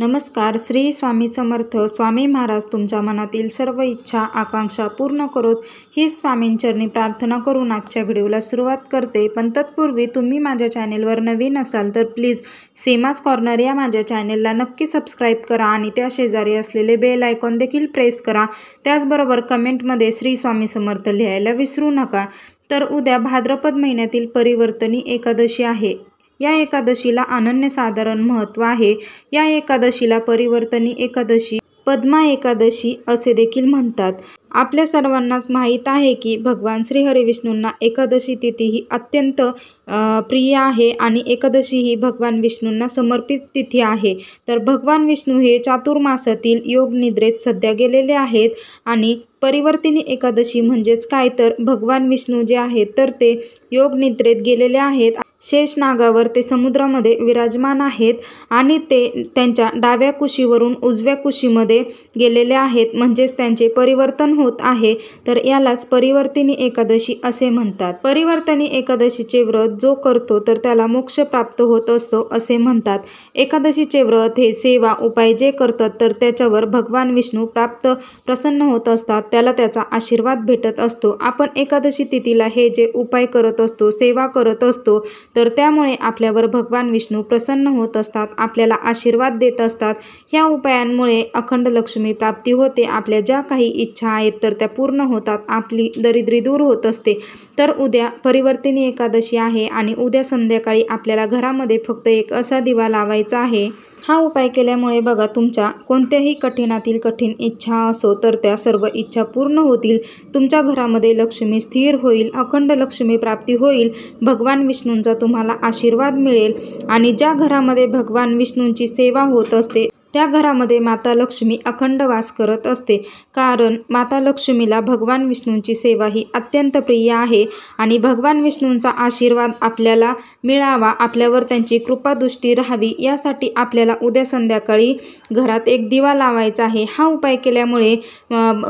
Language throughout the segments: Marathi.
नमस्कार श्री स्वामी समर्थ स्वामी महाराज तुमच्या मनातील सर्व इच्छा आकांक्षा पूर्ण करोत ही स्वामींचरणी प्रार्थना करून आजच्या व्हिडिओला सुरुवात करते पण तत्पूर्वी तुम्ही माझ्या चॅनेलवर नवीन असाल तर प्लीज सीमाज कॉर्नर या माझ्या चॅनेलला नक्की सबस्क्राईब करा आणि त्या शेजारी असलेले बेल आयकॉन देखील प्रेस करा त्याचबरोबर कमेंटमध्ये श्री स्वामी समर्थ लिहायला विसरू नका तर उद्या भाद्रपद महिन्यातील परिवर्तनी एकादशी आहे या एकादशीला अनन्यसाधारण महत्त्व आहे या एकादशीला परिवर्तनी एकादशी पद्मा एकादशी असे देखील म्हणतात आपल्या सर्वांनाच माहीत आहे की भगवान श्री हरिविष्णूंना एकादशी तिथी ही अत्यंत प्रिय आहे आणि एकादशी ही भगवान विष्णूंना समर्पित तिथी आहे तर भगवान विष्णू हे चातुर्मासातील योग निद्रेत सध्या गेलेले आहेत आणि परिवर्तिनी एकादशी म्हणजेच काय तर भगवान विष्णू जे आहेत तर ते योग निद्रेत गेलेले आहेत शेषनागावर ते समुद्रामध्ये विराजमान आहेत आणि ते त्यांच्या डाव्या कुशीवरून उजव्या कुशीमध्ये गेलेले आहेत म्हणजेच त्यांचे परिवर्तन होत आहे तर यालाच परिवर्तिनी एकादशी असे म्हणतात परिवर्तनी एकादशीचे व्रत जो करतो तर त्याला मोक्ष प्राप्त होत असतो असे म्हणतात एकादशीचे व्रत हे सेवा उपाय जे करतात तर त्याच्यावर भगवान विष्णू प्राप्त प्रसन्न होत असतात त्याला त्याचा आशीर्वाद भेटत असतो आपण एकादशी तिथीला हे जे उपाय करत असतो सेवा करत असतो तर त्यामुळे आपल्यावर भगवान विष्णू प्रसन्न होत असतात आपल्याला आशीर्वाद देत असतात ह्या उपायांमुळे अखंड लक्ष्मी प्राप्ती होते आपल्या ज्या काही इच्छा आहेत तर त्या पूर्ण होतात आपली दरिद्री दूर होत असते तर उद्या परिवर्तिनी एकादशी आहे आणि उद्या संध्याकाळी आपल्याला घरामध्ये फक्त एक असा दिवा लावायचा आहे हा उपाय केल्यामुळे बघा तुमच्या कोणत्याही कठीणातील कठीण इच्छा असो तर त्या सर्व इच्छा पूर्ण होतील तुमच्या घरामध्ये लक्ष्मी स्थिर होईल अखंड लक्ष्मी प्राप्ती होईल भगवान विष्णूंचा तुम्हाला आशीर्वाद मिळेल आणि ज्या घरामध्ये भगवान विष्णूंची सेवा होत असते त्या घरामध्ये माता लक्ष्मी अखंड वास करत असते कारण माता लक्ष्मीला भगवान विष्णूंची सेवा ही अत्यंत प्रिय आहे आणि भगवान विष्णूंचा आशीर्वाद आपल्याला मिळावा आपल्यावर त्यांची कृपादृष्टी राहावी यासाठी आपल्याला उद्या संध्याकाळी घरात एक दिवा लावायचा आहे हा उपाय केल्यामुळे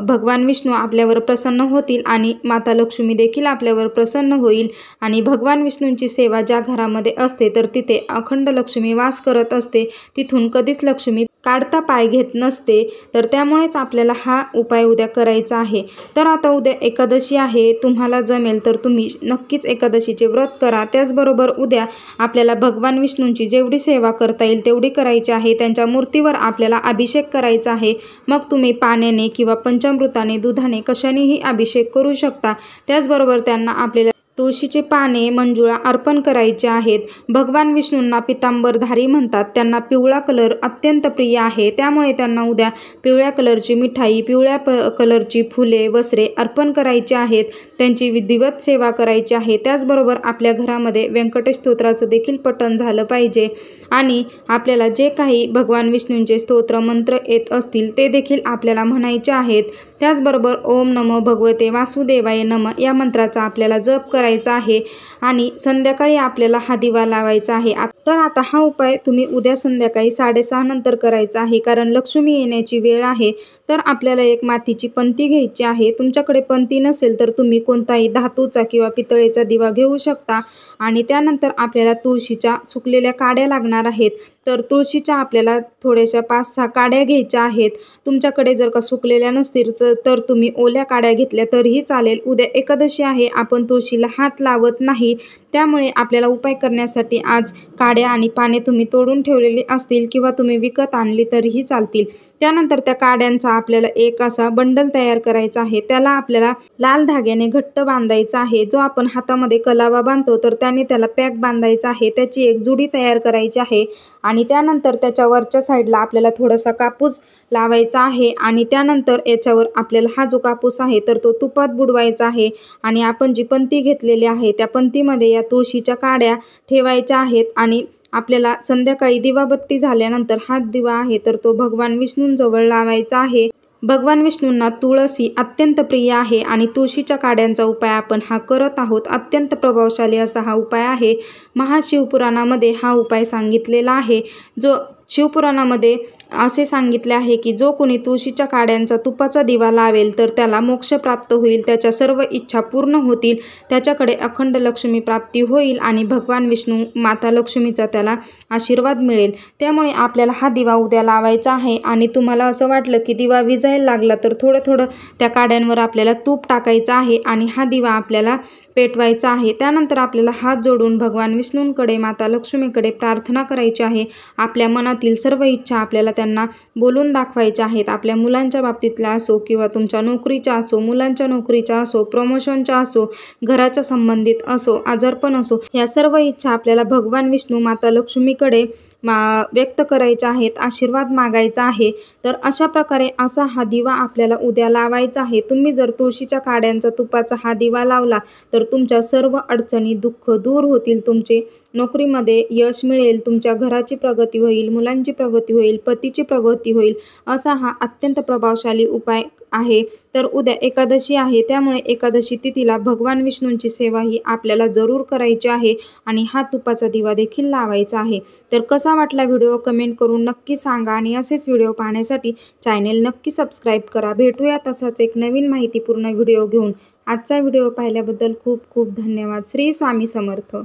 भगवान विष्णू आपल्यावर प्रसन्न होतील आणि माता लक्ष्मी देखील आपल्यावर प्रसन्न होईल आणि भगवान विष्णूंची सेवा ज्या घरामध्ये असते तर तिथे अखंड लक्ष्मी वास करत असते तिथून कधीच लक्ष्मी काढता पाय घेत नसते तर त्यामुळेच आपल्याला हा उपाय उद्या करायचा आहे तर आता उद्या एकादशी आहे तुम्हाला जमेल तर तुम्ही नक्कीच एकादशीचे व्रत करा त्याचबरोबर उद्या आपल्याला भगवान विष्णूंची जेवढी सेवा करता येईल तेवढी करायची आहे त्यांच्या मूर्तीवर आपल्याला अभिषेक करायचा आहे मग तुम्ही पाण्याने किंवा पंचामृताने दुधाने कशानेही अभिषेक करू शकता त्याचबरोबर त्यांना आपल्याला तुळशीचे पाने मंजुळा अर्पण करायचे आहेत भगवान विष्णूंना पितांबरधारी म्हणतात त्यांना पिवळा कलर अत्यंत प्रिय आहे त्यामुळे त्यांना उद्या पिवळ्या कलरची मिठाई पिवळ्या प कलरची फुले वस्त्रे अर्पण करायचे आहेत त्यांची विधिवत सेवा करायची आहे त्याचबरोबर आपल्या घरामध्ये व्यंकटेश स्तोत्राचं देखील पठण झालं पाहिजे आणि आपल्याला जे काही भगवान विष्णूंचे स्तोत्र मंत्र येत असतील ते देखील आपल्याला म्हणायचे आहेत त्याचबरोबर ओम नमो भगवते वासुदेवाय नम या मंत्राचा आपल्याला जप करायचा आहे आणि संध्याकाळी आपल्याला हा दिवा लावायचा आहे तर आता हा उपाय तुम्ही उद्या संध्याकाळी साडेसहा नंतर करायचा आहे कारण लक्ष्मी येण्याची वेळ आहे तर आपल्याला एक मातीची पंथी घ्यायची आहे तुमच्याकडे पंथी नसेल तर तुम्ही कोणताही धातूचा किंवा पितळेचा दिवा घेऊ शकता आणि त्यानंतर आपल्याला तुळशीच्या सुकलेल्या काड्या लागणार आहेत तर तुळशीच्या आपल्याला थोड्याशा पाच सहा काड्या घ्यायच्या आहेत तुमच्याकडे जर का सुकलेल्या नसतील तर तुम्ही ओल्या काड्या घेतल्या तरीही चालेल उद्या एकादशी आहे आपण तुळशीला हात लावत नाही त्यामुळे आपल्याला उपाय करण्यासाठी आज काड्या झाडे आणि पाने तुम्ही तोडून ठेवलेली असतील किंवा तुम्ही विकत आणली तरीही चालतील त्यानंतर त्या काड्यांचा आपल्याला एक असा बंडल तयार करायचा आहे त्याला आपल्याला लाल धाग्याने घट्ट बांधायचा आहे जो आपण हातामध्ये कलावा बांधतो तर त्याने त्याला पॅक बांधायचा आहे त्याची एक जुडी तयार करायची आहे आणि त्यानंतर त्याच्या वरच्या साईडला आपल्याला थोडासा कापूस लावायचा आहे आणि त्यानंतर याच्यावर आपल्याला हा जो कापूस आहे तर तो तुपात बुडवायचा आहे आणि आपण जी पंथी घेतलेली आहे त्या पंथीमध्ये या तुळशीच्या काड्या ठेवायच्या आहेत आणि आपल्याला संध्याकाळी दिवाबत्ती झाल्यानंतर हा दिवा आहे तर तो भगवान विष्णूंजवळ लावायचा आहे भगवान विष्णूंना तुळसी अत्यंत प्रिय आहे आणि तुळशीच्या काड्यांचा उपाय आपण हा करत आहोत अत्यंत प्रभावशाली असा हा उपाय आहे महाशिवपुराणामध्ये हा उपाय सांगितलेला आहे जो शिवपुराणामध्ये असे सांगितले आहे की जो कोणी तुळशीच्या काड्यांचा तुपाचा दिवा लावेल तर त्याला मोक्ष प्राप्त होईल त्याच्या सर्व इच्छा पूर्ण होतील त्याच्याकडे अखंड लक्ष्मी प्राप्ती होईल आणि भगवान विष्णू माता लक्ष्मीचा त्याला आशीर्वाद मिळेल त्यामुळे आपल्याला हा दिवा उद्या लावायचा आहे आणि तुम्हाला असं वाटलं की दिवा विजायला लागला तर थोडं थोडं त्या काड्यांवर आपल्याला तूप टाकायचं आहे आणि हा दिवा आपल्याला पेटवायचा आहे त्यानंतर आपल्याला हात जोडून भगवान विष्णूंकडे माता लक्ष्मीकडे प्रार्थना करायची आहे आपल्या मनातील सर्व इच्छा आपल्याला त्यांना बोलून दाखवायच्या आहेत आपल्या मुलांच्या बाबतीतल्या असो किंवा तुमच्या नोकरीच्या असो मुलांच्या नोकरीच्या असो प्रमोशनच्या असो घराच्या संबंधित असो आजारपण असो या सर्व इच्छा आपल्याला भगवान विष्णू माता लक्ष्मीकडे मा व्यक्त करायच्या आहेत आशीर्वाद मागायचा आहे तर अशा प्रकारे असा हा दिवा आपल्याला उद्या लावायचा आहे तुम्ही जर तुळशीच्या काड्यांचा तुपाचा हा दिवा लावला तर तुमच्या सर्व अडचणी दुःख दूर होतील तुमचे नोकरीमध्ये यश मिळेल तुमच्या घराची प्रगती होईल मुलांची प्रगती होईल पतीची प्रगती होईल असा हा अत्यंत प्रभावशाली उपाय आहे तर उद्या एकादशी आहे त्यामुळे एकादशी तिथीला भगवान विष्णूंची सेवा ही आपल्याला जरूर करायची आहे आणि हा तुपाचा दिवा देखील लावायचा आहे तर कसं कसा वाटला व्हिडिओ कमेंट करून नक्की सांगा आणि असेच व्हिडिओ पाहण्यासाठी चॅनेल नक्की सबस्क्राईब करा भेटूया तसाच एक नवीन माहितीपूर्ण व्हिडिओ घेऊन आजचा व्हिडिओ पाहिल्याबद्दल खूप खूप धन्यवाद श्री स्वामी समर्थ